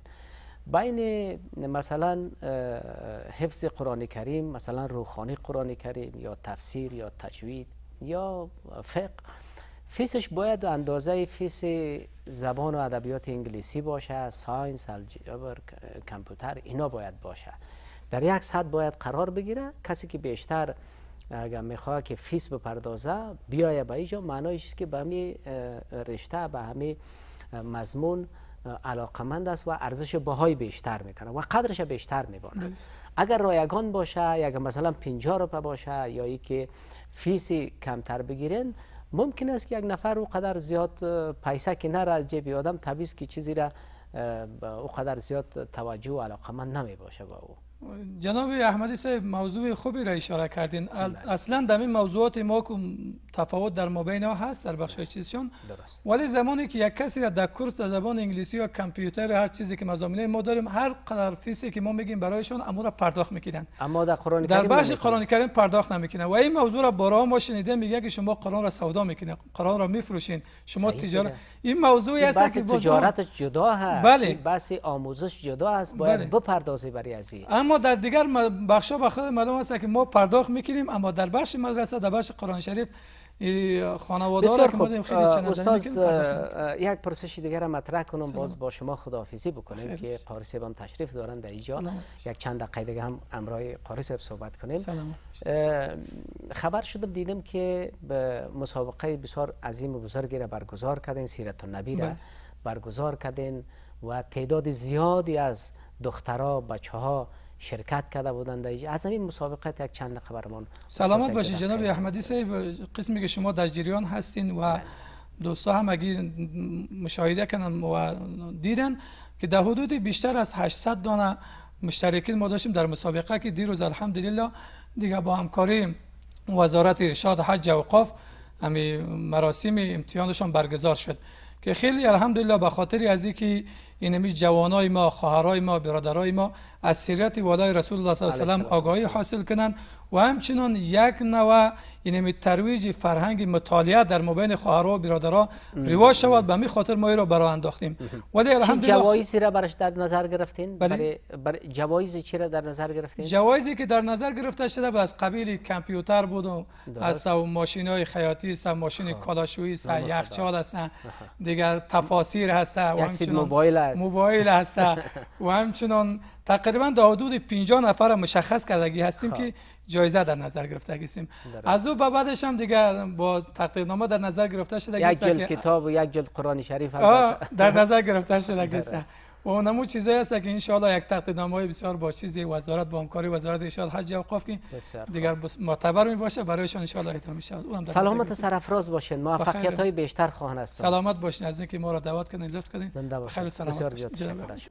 بین مثلا حفظ قرآن کریم مثلا روخانی قرآن کریم یا تفسیر یا تجوید یا فقه فیسش باید اندازه فیس زبان و ادبیات انگلیسی باشه ساینس الجبر کمپیوتر، اینا باید باشه در یک سطح باید قرار بگیره کسی که بیشتر اگر میخواه که فیس بپردازه بیایه به اینجا معنایش که به همی رشته به همی مضمون علاقمند است و ارزش بهای بیشتر میکنه و قدرش بیشتر میباره بله. اگر رایگان باشه اگر مثلا 50 روپه باشه یا ای که فیسی کمتر بگیرن ممکن است که یک نفر قدر زیاد پیسه که نره از جیب آدم تبیز که چیزی را قدر زیاد توجه و علاقمند نمی باشه با او جناب احمدی صاحب موضوع خوبی را اشاره کردین بله. اصلا در این موضوعات ما که تفاوت در مبین ها هست در بخش چیزشان ولی زمانی که یک کسی در کورس در زبان انگلیسی یا کامپیوتر هر چیزی که مزامینه ما داریم هر قدر فیسی که ما میگیم برایشان امور را پرداخت میکنن اما در قرآن در بخش قرآن کریم پرداخت نمیکنن و این موضوع را برای ما شنیده میگه که شما قرآن را سودا میکنه قرآن را میفروشین شما تجارت این موضوعی است که تجارت جدا هست بله. بحث آموزش جدا هست باید بله. بپردازی برای عزیز. اما در دیگر بخشا به خود معلوم است که ما پرداخت میکنیم اما در بخش مدرسه در بخش قرآن شریف خانواده را که خیلی چند استاد یک پرسش دیگر را مطرح کنم باز با شما خداحافظی بکنیم که قاری هم تشریف دارند در اینجا یک چند دقیقه هم امرای قاری صحبت کنیم خبر شدم دیدم که به مسابقه بسیار عظیم و بزرگی را برگزار کردین سیرت النبی را بله. برگزار کردین و تعداد زیادی از دخترها بچه ها شرکت کرده بودند از این مسابقه یک چند خبرمان سلامت باشی جناب احمدی صاحب قسمی که شما در جریان هستین و بله. دوستا هم اگه مشاهده کنن و دیدن که در حدود بیشتر از 800 دانه مشترکین ما داشتیم در مسابقه که دیروز الحمدلله دیگه با همکاری وزارت ارشاد حج اوقاف همی مراسم امتحانشان برگزار شد که خیلی الحمدلله به خاطر از اینکه این همی جوانای ما خواهرای ما برادرای ما از سیرت والای رسول الله صلی الله علیه و سلم آگاهی حاصل کنن و همچنان یک نوع این ترویج فرهنگ مطالعه در مبین خواهرها و برادرها رواج شود به می خاطر ما را برا انداختیم ولی الحمدلله جوایز را برش در نظر گرفتین بله؟ بر جوایز چی را در نظر گرفتین جوایزی که در نظر گرفته شده از قبیل کامپیوتر بود و از و ماشین های خیاطی خب. است ماشین کالاشویی است یخچال است دیگر تفاسیر هست و موبایل است موبایل هسته و همچنان تقریبا تا حدود 50 نفر مشخص کردگی هستیم خب. که جایزه در نظر گرفته از او به بعدش هم دیگه با تقدیرنامه در نظر گرفته شده یک جلد کتاب و یک جلد قرآن شریف در نظر گرفته شده و اونمو چیزه هست که انشالله یک تقدیم های بسیار با چیزی وزارت با همکاری وزارت ارشاد حج اوقاف که دیگر معتبر می باشه برایشان انشالله ایتا می شود اونم سلامت سرفراز باشین موفقیت های بیشتر خواهند است سلامت باشین از اینکه ما را دعوت کردین لطف کردین خیلی سلام. سلامت باشین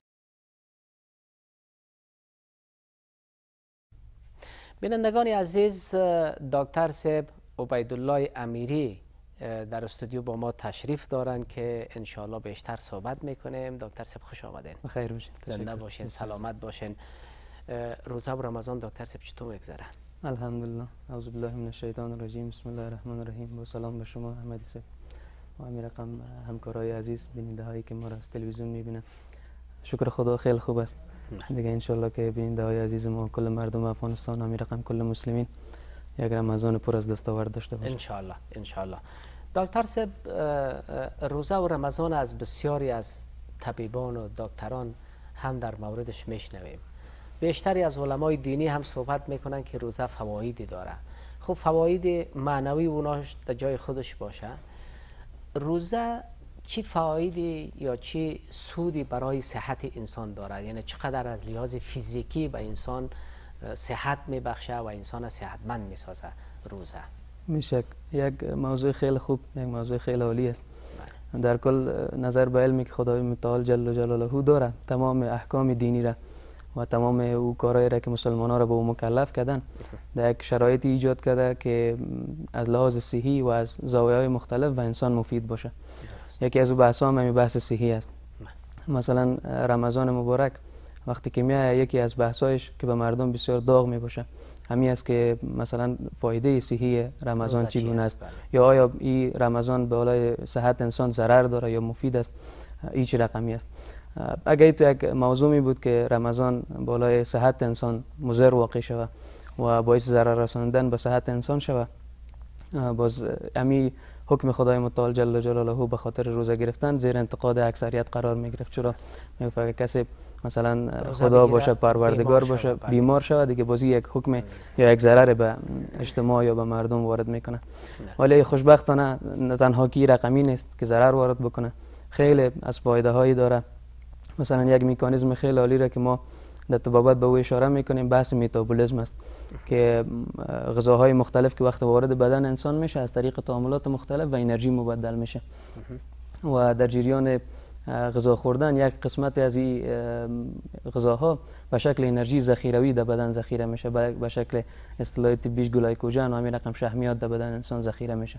بینندگان عزیز دکتر سیب عبیدالله امیری در استودیو با ما تشریف دارن که انشالله بیشتر صحبت میکنیم دکتر سب خوش آمدین خیر باشین زنده باشین سلامت باشین روزه و رمضان دکتر سب چطور میگذره الحمدلله اعوذ بالله من الشیطان الرجیم بسم الله الرحمن الرحیم با سلام به شما احمد سب و امیر رقم همکارای عزیز بیننده هایی که ما را از تلویزیون میبینن شکر خدا خیلی خوب است دیگه انشالله که بیننده های عزیز ما کل مردم افغانستان هم رقم کل مسلمین یک رمضان پر از دستاورد داشته باشه انشالله انشاءالله. دکتر سب روزه و رمضان از بسیاری از طبیبان و دکتران هم در موردش میشنویم بیشتری از علمای دینی هم صحبت میکنن که روزه فوایدی داره خب فواید معنوی اوناش در جای خودش باشه روزه چی فوایدی یا چی سودی برای صحت انسان داره یعنی چقدر از لحاظ فیزیکی به انسان صحت میبخشه و انسان صحتمند میسازه روزه میشه، یک موضوع خیلی خوب یک موضوع خیلی عالی است در کل نظر به علمی که خدای متعال جل جلاله داره تمام احکام دینی را و تمام او کارهایی را که مسلمان ها را به او مکلف کردن در یک شرایطی ایجاد کرده که از لحاظ صحی و از زاویه های مختلف و انسان مفید باشه یکی از او بحث ها همین بحث صحی است مثلا رمضان مبارک وقتی که میای یکی از هایش که به مردم بسیار داغ می باشه همین است که مثلا فایده صحی رمضان گونه است بله. یا آیا این رمضان به بالای صحت انسان ضرر داره یا مفید است این چه رقمی است اگر تو یک می بود که رمضان بالای صحت انسان مضر واقع شود و باعث ضرر رساندن به صحت انسان شود باز امی حکم خدای متعال جل جلاله به خاطر روزه گرفتن زیر انتقاد اکثریت قرار می گرفت چرا می کسی مثلا خدا باشه پروردگار باشه بیمار شود دیگه بازی یک حکم آره. یا یک ضرر به اجتماع یا به مردم وارد میکنه ولی خوشبختانه نه تنها کی رقمی نیست که ضرر وارد بکنه خیلی از فایده هایی داره مثلا یک میکانیزم خیلی عالی را که ما در طبابت به او اشاره میکنیم بحث میتابولیزم است که غذاهای مختلف که وقت وارد بدن انسان میشه از طریق تعاملات مختلف و انرژی مبدل میشه و در جریان غذا خوردن یک قسمت از این غذاها به شکل انرژی ذخیروی در بدن ذخیره میشه به شکل اصطلاح بیش گلایکوژن و همین رقم شحمیات در بدن انسان ذخیره میشه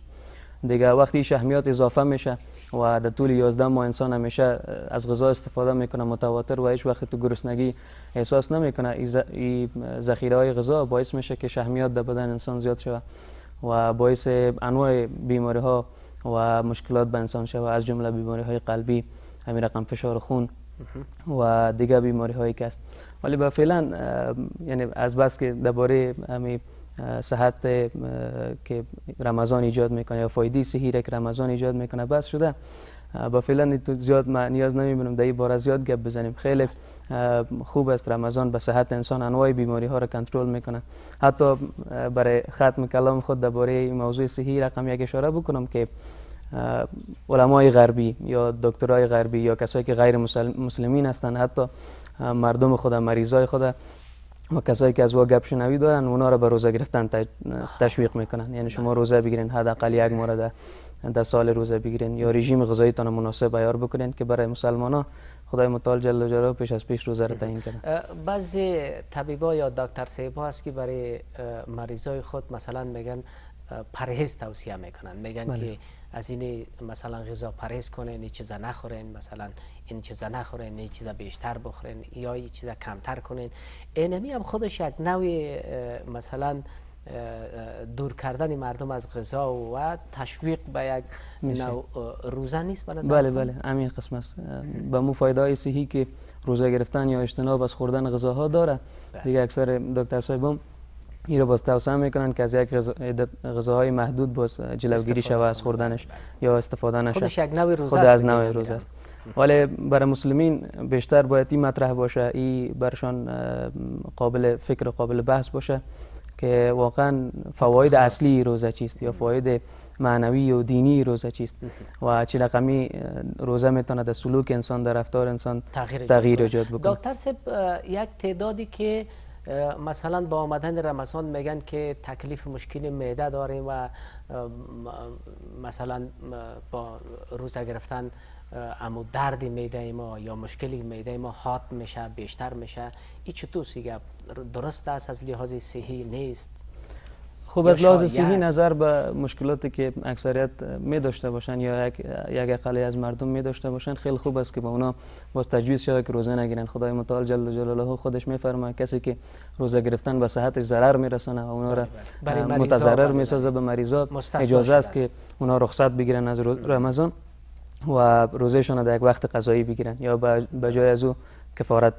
دیگه وقتی شحمیات اضافه میشه و در طول 11 ماه انسان همیشه از غذا استفاده میکنه متواتر و هیچ وقت تو گرسنگی احساس نمیکنه این ذخیره های غذا باعث میشه که شحمیات در بدن انسان زیاد شود و باعث انواع بیماری ها و مشکلات به انسان شود از جمله بیماری های قلبی همین رقم فشار خون و دیگه بیماری هایی که است ولی با فعلا یعنی از بس که درباره همین صحت که رمضان ایجاد میکنه یا فایده صحی که رمضان ایجاد میکنه بس شده با فعلا زیاد ما نیاز نمیبینم در این باره زیاد گپ بزنیم خیلی خوب است رمضان به صحت انسان انواع بیماری ها را کنترل میکنه حتی برای ختم کلام خود درباره موضوع صحی رقم یک اشاره بکنم که علمای غربی یا دکترای غربی یا کسایی که غیر مسلمین هستند حتی مردم خود مریضای خود و کسایی که از وا گپ شنوی دارن اونا را به روزه گرفتن تشویق میکنن یعنی شما بله. روزه بگیرین حداقل یک مورد در, سال روزه بگیرین یا رژیم غذاییتان مناسب عیار بکنین که برای مسلمان ها خدای متعال جل جلاله پیش از پیش روزه را تعیین کرده بعضی طبیبا یا دکتر سیبا هست که برای مریضای خود مثلا میگن پرهیز توصیه میکنن میگن بله. که از این مثلا غذا پریز کنین این چیزا نخورین مثلا این چیزا نخورین این چیزا بیشتر بخورین یا این چیزا کمتر کنین اینمی هم خودش یک نوع مثلا دور کردن مردم از غذا و تشویق به یک نوع روزه نیست به بله بله همین قسم است به مو فایده صحیح که روزه گرفتن یا اجتناب از خوردن غذاها داره بله. دیگه اکثر دکتر صاحبم این رو باز توسعه میکنن که از یک غذاهای محدود باز جلوگیری شوه از خوردنش یا استفاده نشه خودش یک نوع روز از روز است ولی برای مسلمین بیشتر باید این مطرح باشه این برشان قابل فکر قابل بحث باشه که واقعا فواید خب. اصلی روزه چیست یا فواید معنوی و دینی روزه چیست و چه رقمی روزه میتونه در سلوک انسان در رفتار انسان تغییر ایجاد بکنه دکتر صاحب یک تعدادی که مثلا با آمدن رمضان میگن که تکلیف مشکل معده داریم و مثلا با روزه گرفتن اما دردی میده ما یا مشکلی میده ما حاد میشه بیشتر میشه این چطور سیگه درست است از لحاظ صحی نیست خوب از لحاظ صحی نظر به مشکلاتی که اکثریت می داشته باشن یا یک اقلی از مردم می داشته باشن خیلی خوب است که با اونا باز تجویز شده که روزه نگیرن خدای متعال جل جلاله خودش میفرما کسی که روزه گرفتن به صحتش ضرر رسانه و اونا را متضرر میسازه به مریضات اجازه است که اونا رخصت بگیرن از رمضان و روزهشان در یک وقت قضایی بگیرن یا به جای از او کفارت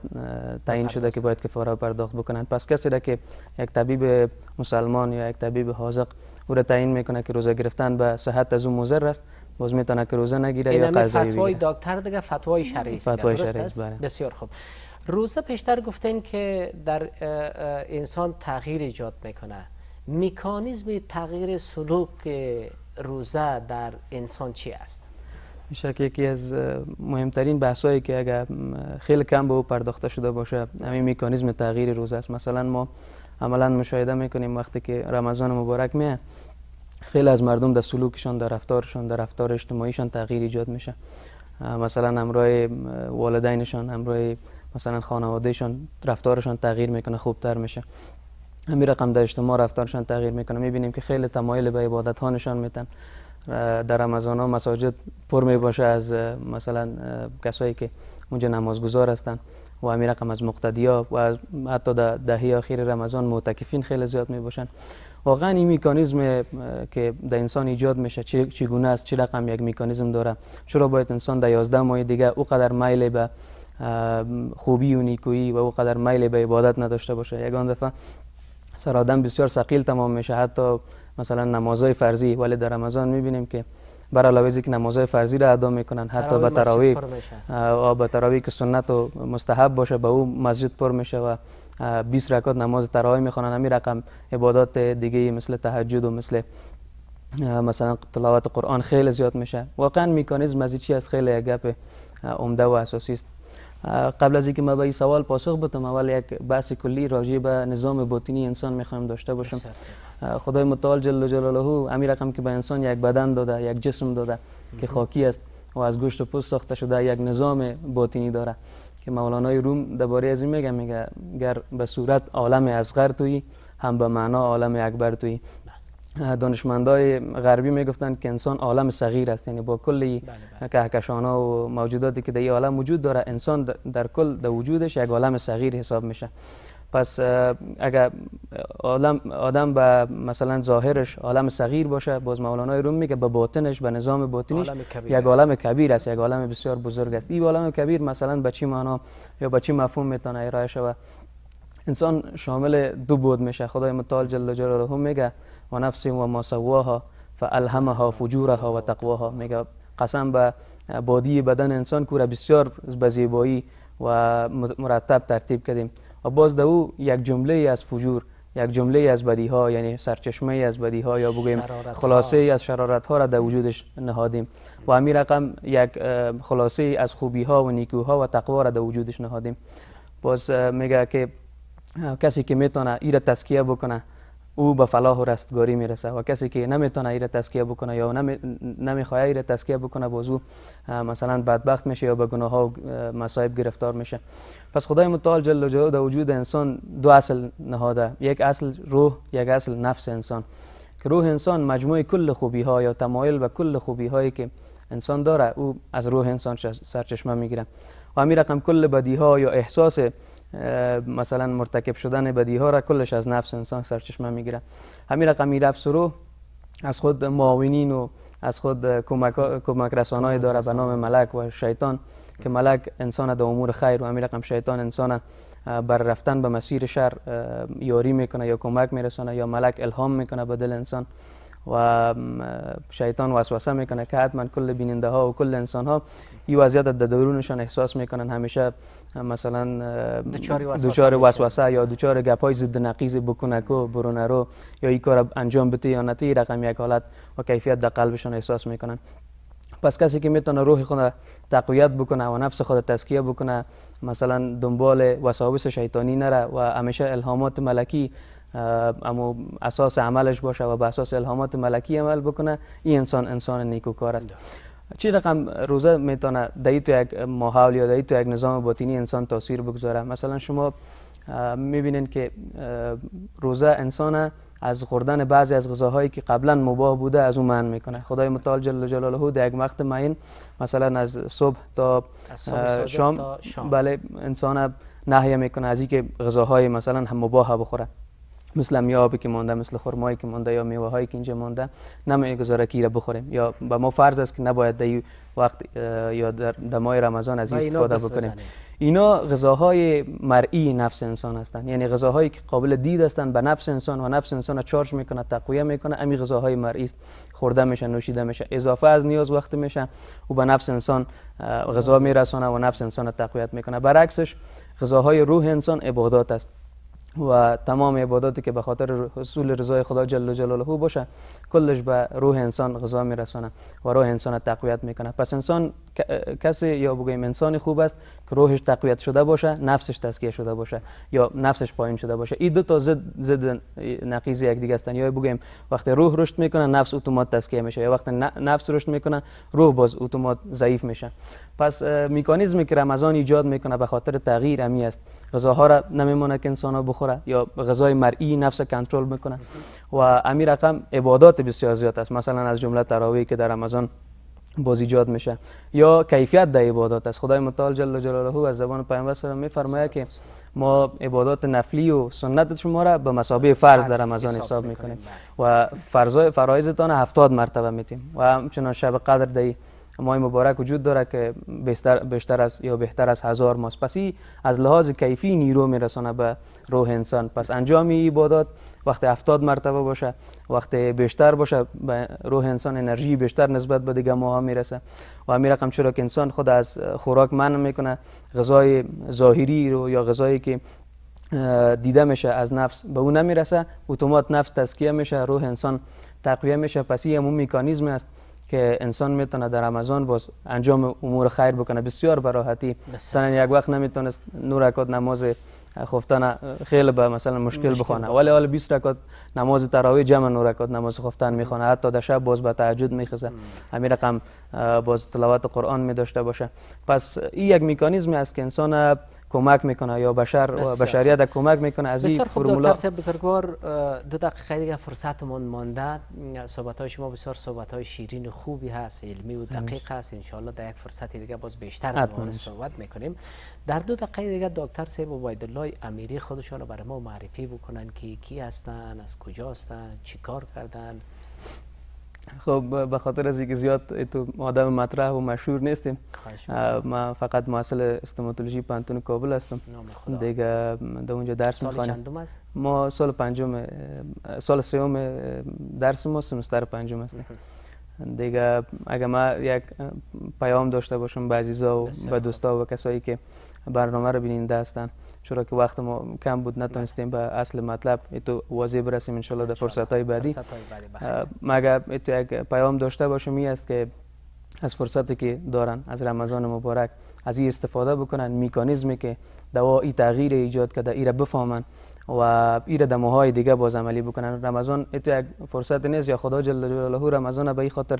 تعیین شده که باید کفاره پرداخت بکنند پس کسی را که یک طبیب مسلمان یا یک طبیب حاضق او را تعیین میکنه که روزه گرفتن به صحت از اون مضر است باز میتونه که روزه نگیره یا قضایی بگیره فتوای دکتر دیگه فتوای شرعی است بله. بسیار خوب روزه پیشتر گفتین که در انسان تغییر ایجاد میکنه میکانیزم تغییر سلوک روزه در انسان چی است شک یکی از مهمترین بحثایی که اگر خیلی کم به او پرداخته شده باشه همین میکانیزم تغییر روز است مثلا ما عملا مشاهده میکنیم وقتی که رمضان مبارک میه خیلی از مردم در سلوکشان در رفتارشان در رفتار اجتماعیشان تغییر ایجاد میشه مثلا امرای والدینشان امرای مثلا خانوادهشان رفتارشان تغییر میکنه خوبتر میشه همین رقم در اجتماع رفتارشان تغییر میکنه میبینیم که خیلی تمایل به عبادت ها نشان میتن در رمضان ها مساجد پر می باشه از مثلا کسایی که اونجا نمازگزار هستن و همین رقم از ها و از حتی در دهه آخر رمضان معتکفین خیلی زیاد می باشن واقعا این میکانیزم که در انسان ایجاد میشه چگونه است چه رقم یک میکانیزم داره چرا باید انسان در 11 ماه دیگه اوقدر میل به خوبی و نیکویی و اوقدر میل به عبادت نداشته باشه یگان دفعه سر آدم بسیار ثقیل تمام میشه حتی مثلا نمازهای فرضی ولی در رمضان میبینیم که برای علاوه که نمازهای فرضی را ادا میکنن حتی به تراویح به که سنت و مستحب باشه به با او مسجد پر میشه و 20 رکات نماز تراویح میخوانن همین رقم عبادات دیگه مثل تهجد و مثل مثلا تلاوت قرآن خیلی زیاد میشه واقعا میکانیزم از چی از خیلی گپ عمده و اساسی است قبل از اینکه ما به این سوال پاسخ بدم اول یک بحث کلی راجع به نظام باطنی انسان میخوایم داشته باشم خدای متعال جل جلاله امی رقم که به انسان یک بدن داده یک جسم داده که خاکی است و از گوشت و پوست ساخته شده یک نظام باطینی داره که مولانای روم درباره از این میگه میگه گر به صورت عالم اصغر تویی هم به معنا عالم اکبر تویی دانشمندای غربی میگفتند که انسان عالم صغیر است یعنی با کل بله، بله. کهکشان ها و موجوداتی که در این عالم وجود داره انسان در کل در وجودش یک عالم صغیر حساب میشه پس اگر آدم, آدم به مثلا ظاهرش عالم صغیر باشه باز مولانای روم میگه به باطنش به نظام باطنیش یک عالم کبیر است یک عالم بسیار بزرگ است این عالم کبیر مثلا به چی معنا یا به چی مفهوم میتونه ارائه شود انسان شامل دو بود میشه خدای متعال جل جلاله میگه و نفس و ما سواها فالهمها فجورها و تقواها میگه قسم به بادی بدن انسان کوره بسیار به زیبایی و مرتب ترتیب کردیم و باز او یک جمله از فجور یک جمله از بدی ها یعنی سرچشمه از بدی ها یا بگویم خلاصه از شرارت ها را در وجودش نهادیم و همین رقم یک خلاصه از خوبی ها و ها و تقوا را در وجودش نهادیم باز میگه که کسی که میتونه ای را تسکیه بکنه او به فلاح و رستگاری میرسه و کسی که نمیتونه ایره تسکیه بکنه یا نمی، نمیخواه ایره تسکیه بکنه باز او مثلا بدبخت میشه یا به گناه ها و مصائب گرفتار میشه پس خدای متعال جل جلاله در وجود انسان دو اصل نهاده یک اصل روح یک اصل نفس انسان که روح انسان مجموع کل خوبی ها یا تمایل به کل خوبی هایی که انسان داره او از روح انسان سرچشمه میگیره و همین رقم کل بدی ها یا احساس مثلا مرتکب شدن بدی ها را کلش از نفس انسان سرچشمه میگیره همین رقم میرفت سرو از خود معاونین و از خود کمک, کمک رسانای داره به نام ملک و شیطان که ملک انسان در امور خیر و همین رقم شیطان انسان بر رفتن به مسیر شر یاری میکنه یا کمک میرسانه یا ملک الهام میکنه به دل انسان و شیطان وسوسه میکنه که حتما کل بیننده ها و کل انسان ها این وضعیت در درونشان احساس میکنن همیشه مثلا دوچار وسوسه یا دوچار گپ های ضد نقیز بکنک و برونه رو یا این کار انجام بده یا نتی رقم یک حالت و کیفیت در قلبشان احساس میکنن پس کسی که میتونه روح خود تقویت بکنه و نفس خود تزکیه بکنه مثلا دنبال وساوس شیطانی نره و همیشه الهامات ملکی اما اساس عملش باشه و به اساس الهامات ملکی عمل بکنه این انسان انسان نیکوکار است بله. چی رقم روزه میتونه دهی تو یک ماحول یا دایی تو یک نظام باطینی انسان تاثیر بگذاره مثلا شما میبینین که روزه انسان از خوردن بعضی از غذاهایی که قبلا مباه بوده از اون من میکنه خدای متعال جل جلاله در یک وقت معین مثلا از صبح تا از شام, شام بله انسان نهی میکنه از اینکه غذاهای مثلا هم مباه بخوره مثل آبی که مانده مثل خرمایی که مانده یا میوه هایی که اینجا مانده نمیای گذاره کی را بخوریم یا به ما فرض است که نباید در وقت یا در دمای رمضان از استفاده بکنیم اینا غذاهای مرعی نفس انسان هستند یعنی غذاهایی که قابل دید هستند به نفس انسان و نفس انسان چارج میکنه تقویه میکنه امی غذاهای مرعی است خورده میشه نوشیده میشه اضافه از نیاز وقت میشه و به نفس انسان غذا میرسونه و نفس انسان تقویت میکنه برعکسش غذاهای روح انسان عبادات است و تمام عباداتی که به خاطر حصول رضای خدا جل جلاله باشه کلش به روح انسان غذا میرسانه و روح انسان تقویت میکنه پس انسان کسی یا بگیم انسان خوب است که روحش تقویت شده باشه نفسش تسکیه شده باشه یا نفسش پایین شده باشه این دو تا ضد ضد یک دیگه هستن یا بگیم وقتی روح رشد میکنه نفس اتومات تسکیه میشه یا وقتی نفس رشد میکنه روح باز اتومات ضعیف میشه پس مکانیزمی که رمضان ایجاد میکنه به خاطر تغییر امی است غذاها را نمیمونه که انسان ها بخوره یا غذای مرئی نفس کنترل میکنه و امی رقم عبادات بسیار زیاد است مثلا از جمله تراویح که در رمضان باز ایجاد میشه یا کیفیت در عبادات است خدای متعال جل جلاله از زبان پیامبر صلی الله که ما عبادات نفلی و سنت شما را به مسابه فرض در رمضان حساب میکنیم و فرضای فرایزتان 70 مرتبه میتیم و همچنان شب قدر دهی ماه مبارک وجود داره که بیشتر, بیشتر از یا بهتر از هزار ماست پس از لحاظ کیفی نیرو میرسانه به روح انسان پس انجام عبادات وقتی هفتاد مرتبه باشه وقتی بیشتر باشه به روح انسان انرژی بیشتر نسبت به دیگه ماها میرسه و همین رقم چرا که انسان خود از خوراک منع میکنه غذای ظاهری رو یا غذایی که دیده میشه از نفس به او نمیرسه اتومات نفس تسکیه میشه روح انسان تقویه میشه پس این میکانیزم است که انسان میتونه در رمضان باز انجام امور خیر بکنه بسیار براحتی مثلا یک وقت نمیتونست نور نماز خفتن خیلی به مثلا مشکل, بخونه ولی حالا 20 رکعت نماز تراوی جمع نور نماز خفتن میخونه حتی در شب باز به تهجد میخزه همین رقم باز تلاوت قرآن می داشته باشه پس این یک میکانیزمی است که انسان کمک میکنه یا بشر بشریت کمک میکنه از این فرمولا بسیار خوب بزرگوار دو دقیقه دیگه فرصت من مانده صحبت های شما بسیار صحبت های شیرین خوبی هست علمی و دقیق هست انشاءالله در یک فرصت دیگه باز بیشتر صحبت میکنیم در دو دقیقه دیگه دکتر سیب و امیری خودشان رو برای ما معرفی بکنن که کی هستن از کجا هستن کار کردن خب به خاطر از اینکه زیاد ایتو آدم مطرح و مشهور نیستیم ما فقط محصل استماتولوژی پانتون کابل هستم دیگه در اونجا درس میخوانیم ما سال پنجم سال سوم درس ما سمستر پنجم هستیم دیگه اگه ما یک پیام داشته باشم به عزیزا و به دوستا و کسایی که برنامه رو بیننده هستن چرا که وقت ما کم بود نتونستیم به اصل مطلب تو واضح برسیم انشالله در فرصت های بعدی بله. مگر تو یک پیام داشته باشم می است که از فرصتی که دارن از رمضان مبارک از این استفاده بکنن میکانیزمی که دوا ای تغییر ایجاد کرده ای را بفهمن و ایره دمه های دیگه باز عملی بکنن رمضان تو یک فرصت نیست یا خدا جل جلاله رمضان به این خاطر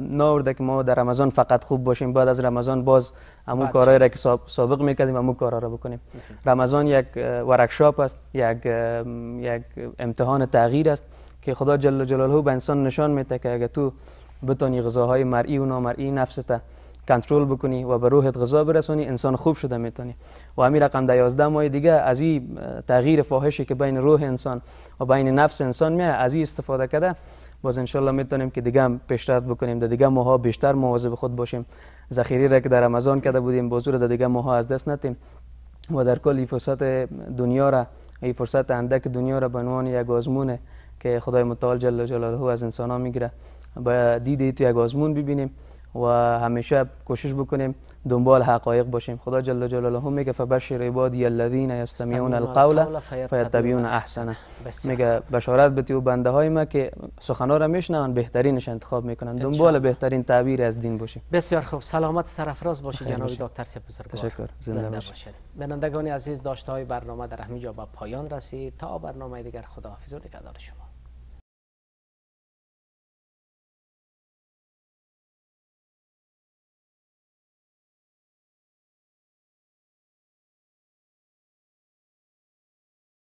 ناورده که ما در رمضان فقط خوب باشیم بعد از رمضان باز همون کارهایی را که سابق میکردیم همون کارا را بکنیم رمضان یک ورکشاپ است یک یک امتحان تغییر است که خدا جل جلاله به انسان نشان میده که اگه تو بتونی غذاهای مرئی و نامرئی نفست کنترل بکنی و به روحت غذا برسونی انسان خوب شده میتونی و همین رقم در 11 ماه دیگه از این تغییر فاحشی که بین روح انسان و بین نفس انسان میه از این استفاده کرده باز انشالله میتونیم که دیگه هم پیشرفت بکنیم در دیگه ماها بیشتر مواظب خود باشیم ذخیره را که در رمضان کرده بودیم بازو در دیگه ماها از دست نتیم و در کل فرصت دنیا را این فرصت اندک دنیا را به عنوان یک آزمون که خدای متعال جل جلاله از انسان ها میگیره با دیدی تو یک آزمون ببینیم و همیشه کوشش بکنیم دنبال حقایق باشیم خدا جل جلاله میگه فبشر عبادی الذین یستمعون القول فیتبعون احسنه میگه بشارت بده و بنده های ما که سخنا را میشنون بهترینش انتخاب میکنن دنبال بهترین تعبیر از دین باشیم بسیار خوب سلامت سرفراز باشی جناب دکتر سیف بزرگوار تشکر زنده باشید بینندگان عزیز داشته های برنامه در جا به پایان رسید تا برنامه دیگر خداحافظ و نگهدار شما